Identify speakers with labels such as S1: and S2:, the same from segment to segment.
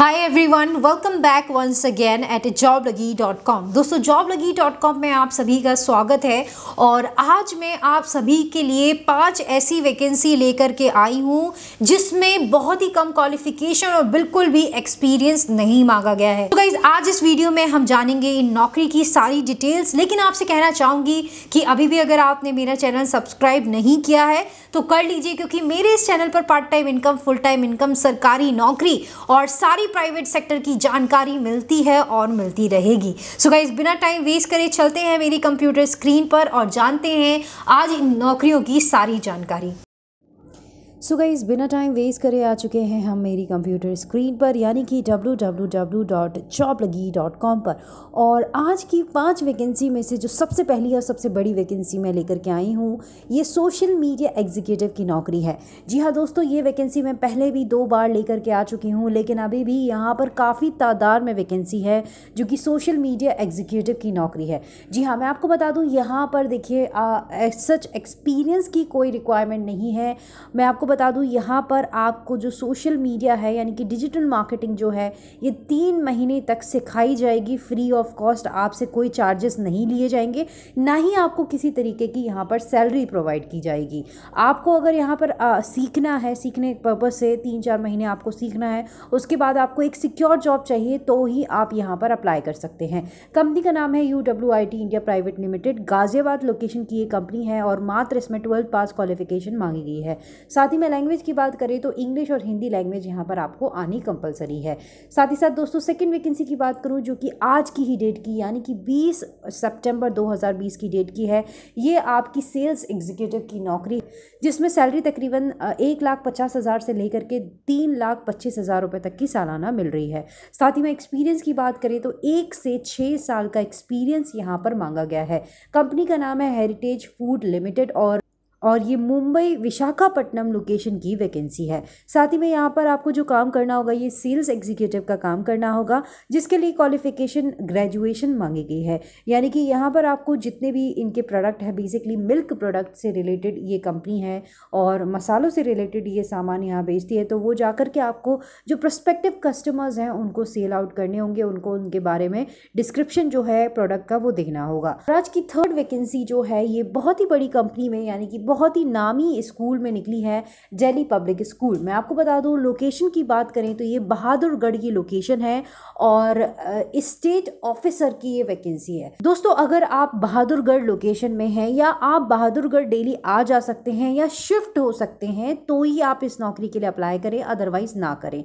S1: hi everyone welcome back once again at job Lagi dot com दोस्तों job Lagi dot com में आप सभी का स्वागत है और आज मैं आप सभी के लिए पांच ऐसी वैकेंसी लेकर के आई हूँ जिसमें बहुत ही कम क्वालिफिकेशन और बिल्कुल भी एक्सपीरियंस नहीं मांगा गया है तो गाइज आज इस वीडियो में हम जानेंगे इन नौकरी की सारी डिटेल्स लेकिन आपसे कहना चाहूँगी कि अभी भी अगर आपने मेरा चैनल सब्सक्राइब नहीं किया है तो कर लीजिए क्योंकि मेरे इस चैनल पर part time income full time income सरकारी नौकरी और सारी प्राइवेट सेक्टर की जानकारी मिलती है और मिलती रहेगी सो so गाइज बिना टाइम वेस्ट करे चलते हैं मेरी कंप्यूटर स्क्रीन पर और जानते हैं आज इन नौकरियों की सारी जानकारी सो गाइज़ बिना टाइम वेस्ट करे आ चुके हैं हम मेरी कंप्यूटर स्क्रीन पर यानी कि W W dot job Lagi dot com पर और आज की पांच वैकेंसी में से जो सबसे पहली और सबसे बड़ी वैकेंसी मैं लेकर के आई हूँ ये सोशल मीडिया एग्जीक्यूटिव की नौकरी है जी हाँ दोस्तों ये वैकेंसी मैं पहले भी दो बार लेकर के आ चुकी हूँ लेकिन अभी भी यहाँ पर काफ़ी तादाद में वैकेंसी है जो कि सोशल मीडिया एग्जीक्यूटिव की नौकरी है जी हाँ मैं आपको बता दूँ यहाँ पर देखिए सच एक्सपीरियंस की कोई रिक्वायरमेंट नहीं है मैं आपको बता दूँ यहाँ पर आपको जो सोशल मीडिया है यानी कि डिजिटल मार्केटिंग जो है ये तीन महीने तक सिखाई जाएगी फ्री ऑफ कॉस्ट आपसे कोई चार्जेस नहीं लिए जाएंगे ना ही आपको किसी तरीके की यहाँ पर सैलरी प्रोवाइड की जाएगी आपको अगर यहाँ पर आ, सीखना है सीखने पर्पज़ से तीन चार महीने आपको सीखना है उसके बाद आपको एक सिक्योर जॉब चाहिए तो ही आप यहाँ पर अप्लाई कर सकते हैं कंपनी का नाम है U W I T India private limited Ghaziabad location की ये कंपनी है और मात्र इसमें ट्वेल्थ पास क्वालिफिकेशन मांगी गई है साथ ही में लैंग्वेज की बात करें तो इंग्लिश और हिंदी लैंग्वेज यहाँ पर आपको आनी कंपलसरी है साथ ही साथ दोस्तों सेकेंड वैकेंसी की बात करूँ जो कि आज की ही डेट की यानी कि बीस सेप्टेम्बर दो की डेट की है ये आपकी सेल्स एग्जीक्यूटिव की नौकरी जिसमें सैलरी तकरीबन एक लाख पचास हज़ार से लेकर के तीन लाख पच्चीस हज़ार रुपये तक की सालाना मिल रही है साथ ही में एक्सपीरियंस की बात करें तो एक से छः साल का एक्सपीरियंस यहाँ पर मांगा गया है कंपनी का नाम है हेरिटेज फूड लिमिटेड और और ये मुंबई विशाखापट्टनम लोकेशन की वैकेंसी है साथ ही में यहाँ पर आपको जो काम करना होगा ये सेल्स एग्जीक्यूटिव का काम करना होगा जिसके लिए क्वालिफिकेशन ग्रेजुएशन मांगी गई है यानी कि यहाँ पर आपको जितने भी इनके प्रोडक्ट है बेसिकली मिल्क प्रोडक्ट से रिलेटेड ये कंपनी है और मसालों से रिलेटेड ये सामान यहाँ बेचती है तो वो जा कर के आपको जो प्रस्पेक्टिव कस्टमर्स हैं उनको सेल आउट करने होंगे उनको उनके बारे में डिस्क्रिप्शन जो है प्रोडक्ट का वो देखना होगा आज की थर्ड वैकेंसी जो है ये बहुत ही बड़ी कंपनी में यानी कि बहुत ही नामी स्कूल में निकली है जैली पब्लिक स्कूल मैं आपको बता दूँ लोकेशन की बात करें तो ये बहादुरगढ़ की लोकेशन है और स्टेट ऑफिसर की ये वैकेंसी है दोस्तों अगर आप बहादुरगढ़ लोकेशन में हैं या आप बहादुरगढ़ डेली आ जा सकते हैं या शिफ्ट हो सकते हैं तो ही आप इस नौकरी के लिए अप्लाई करें अदरवाइज़ ना करें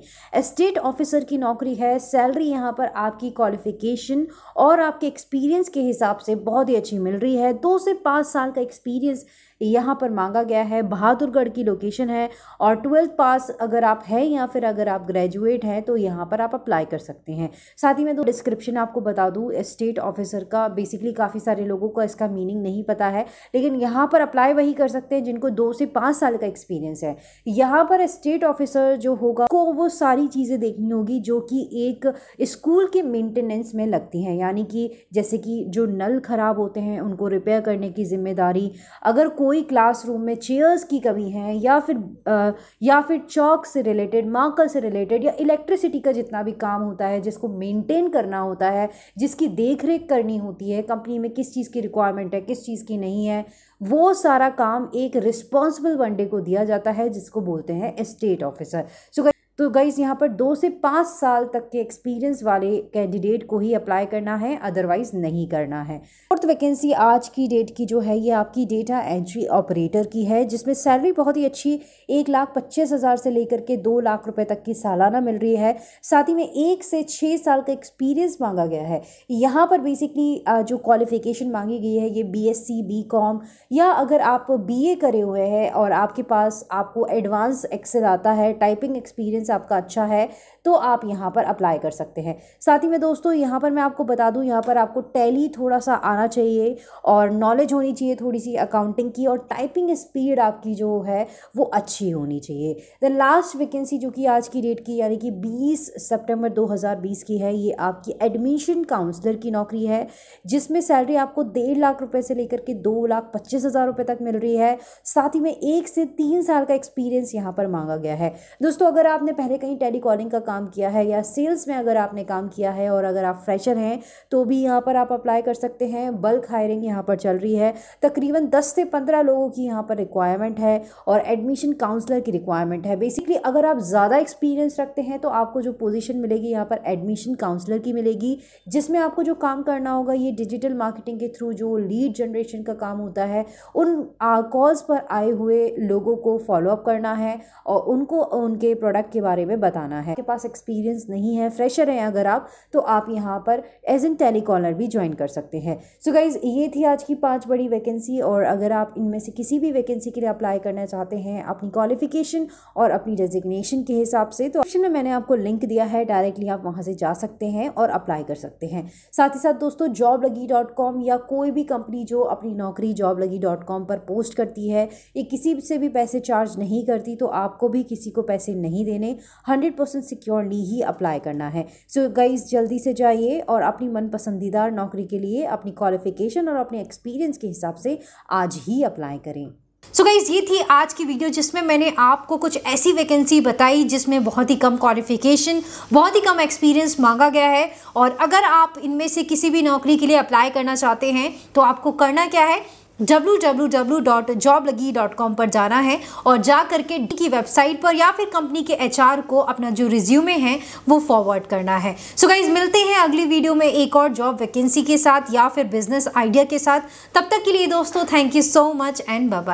S1: स्टेट ऑफिसर की नौकरी है सैलरी यहाँ पर आपकी क्वालिफिकेशन और आपके एक्सपीरियंस के हिसाब से बहुत ही अच्छी मिल रही है दो से पाँच साल का एक्सपीरियंस यहाँ यहाँ पर मांगा गया है बहादुरगढ़ की लोकेशन है और ट्वेल्थ पास अगर आप हैं या फिर अगर आप ग्रेजुएट हैं तो यहाँ पर आप अप्लाई कर सकते हैं साथ ही मैं तो डिस्क्रिप्शन आपको बता दूँ स्टेट ऑफिसर का बेसिकली काफ़ी सारे लोगों को इसका मीनिंग नहीं पता है लेकिन यहाँ पर अप्लाई वही कर सकते हैं जिनको दो से पाँच साल का एक्सपीरियंस है यहाँ पर स्टेट ऑफिसर जो होगा को वो सारी चीज़ें देखनी होगी जो कि एक स्कूल के मेंटेनेंस में लगती हैं यानी कि जैसे कि जो नल ख़राब होते हैं उनको रिपेयर करने की जिम्मेदारी अगर कोई क्लास क्लासरूम में चेयर्स की कमी है या फिर आ, या फिर चौक से रिलेटेड मार्कर से रिलेटेड या इलेक्ट्रिसिटी का जितना भी काम होता है जिसको मेंटेन करना होता है जिसकी देख रेख करनी होती है कंपनी में किस चीज़ की रिक्वायरमेंट है किस चीज़ की नहीं है वो सारा काम एक रिस्पॉन्सिबल वनडे को दिया जाता है जिसको बोलते हैं स्टेट ऑफिसर सो तो गाइज़ यहाँ पर दो से पाँच साल तक के एक्सपीरियंस वाले कैंडिडेट को ही अप्लाई करना है अदरवाइज़ नहीं करना है फोर्थ वैकेंसी आज की डेट की जो है ये आपकी डेटा एंट्री ऑपरेटर की है जिसमें सैलरी बहुत ही अच्छी एक लाख पच्चीस हज़ार से लेकर के दो लाख रुपए तक की सालाना मिल रही है साथ ही में एक से छः साल का एक्सपीरियंस मांगा गया है यहाँ पर बेसिकली जो क्वालिफिकेशन मांगी गई है ये B S C B com या अगर आप बी ए करे हुए हैं और आपके पास आपको एडवांस एक्सेल आता है टाइपिंग एक्सपीरियंस एक्सपीरियंस आपका अच्छा है तो आप यहाँ पर अप्लाई कर सकते हैं साथ ही में दोस्तों यहाँ पर मैं आपको बता दूँ यहाँ पर आपको टैली थोड़ा सा आना चाहिए और नॉलेज होनी चाहिए थोड़ी सी अकाउंटिंग की और टाइपिंग स्पीड आपकी जो है वो अच्छी होनी चाहिए द लास्ट वैकेंसी जो कि आज की डेट की यानी कि बीस सितंबर 2020 की है ये आपकी एडमिशन काउंसलर की नौकरी है जिसमें सैलरी आपको डेढ़ लाख रुपए से लेकर के दो लाख पच्चीस हज़ार रुपये तक मिल रही है साथ ही में एक से तीन साल का एक्सपीरियंस यहाँ पर मांगा गया है दोस्तों अगर आपने पहले कहीं टेलीकॉलिंग का काम किया है या सेल्स में अगर आपने काम किया है और अगर आप फ्रेशर हैं तो भी यहाँ पर आप अप्लाई कर सकते हैं बल्क हायरिंग यहाँ पर चल रही है तकरीबन दस से पंद्रह लोगों की यहाँ पर रिक्वायरमेंट है और एडमिशन काउंसलर की रिक्वायरमेंट है बेसिकली अगर आप ज़्यादा एक्सपीरियंस रखते हैं तो आपको जो पोजिशन मिलेगी यहाँ पर एडमिशन काउंसलर की मिलेगी जिसमें आपको जो काम करना होगा ये डिजिटल मार्केटिंग के थ्रू जो लीड जनरेशन का काम होता है उन कॉल्स पर आए हुए लोगों को फॉलोअप करना है और उनको उनके प्रोडक्ट के बारे में बताना है आपके पास एक्सपीरियंस नहीं है फ्रेशर हैं अगर आप तो आप यहाँ पर एज एन टेलीकॉलर भी ज्वाइन कर सकते हैं सो गाइज़ ये थी आज की पाँच बड़ी वैकेंसी और अगर आप इनमें से किसी भी वैकेंसी के लिए अप्लाई करना चाहते हैं अपनी क्वालिफिकेशन और अपनी डेजिग्नेशन के हिसाब से तो ऑप्शन में मैंने आपको लिंक दिया है डायरेक्टली आप वहाँ से जा सकते हैं और अप्लाई कर सकते हैं साथ ही साथ दोस्तों जॉब लगी डॉट कॉम या कोई भी कंपनी जो अपनी नौकरी जॉब लगी डॉट कॉम पर पोस्ट करती है ये किसी से भी पैसे चार्ज नहीं करती तो आपको भी किसी को पैसे नहीं देने हंड्रेड परसेंट सिक्योरली ही अप्लाई करना है सो so, गाइज जल्दी से जाइए और अपनी मन पसंदीदार नौकरी के लिए अपनी क्वालिफिकेशन और अपने एक्सपीरियंस के हिसाब से आज ही अप्लाई करें सो so गाइज़ ये थी आज की वीडियो जिसमें मैंने आपको कुछ ऐसी वैकेंसी बताई जिसमें बहुत ही कम क्वालिफिकेशन बहुत ही कम एक्सपीरियंस मांगा गया है और अगर आप इनमें से किसी भी नौकरी के लिए अप्लाई करना चाहते हैं तो आपको करना क्या है www.joblagi.com पर जाना है और जा करके डी की वेबसाइट पर या फिर कंपनी के एचआर को अपना जो रिज्यूमे है वो फॉरवर्ड करना है सो so गाइज मिलते हैं अगली वीडियो में एक और जॉब वैकेंसी के साथ या फिर बिजनेस आइडिया के साथ तब तक के लिए दोस्तों thank you so much and bye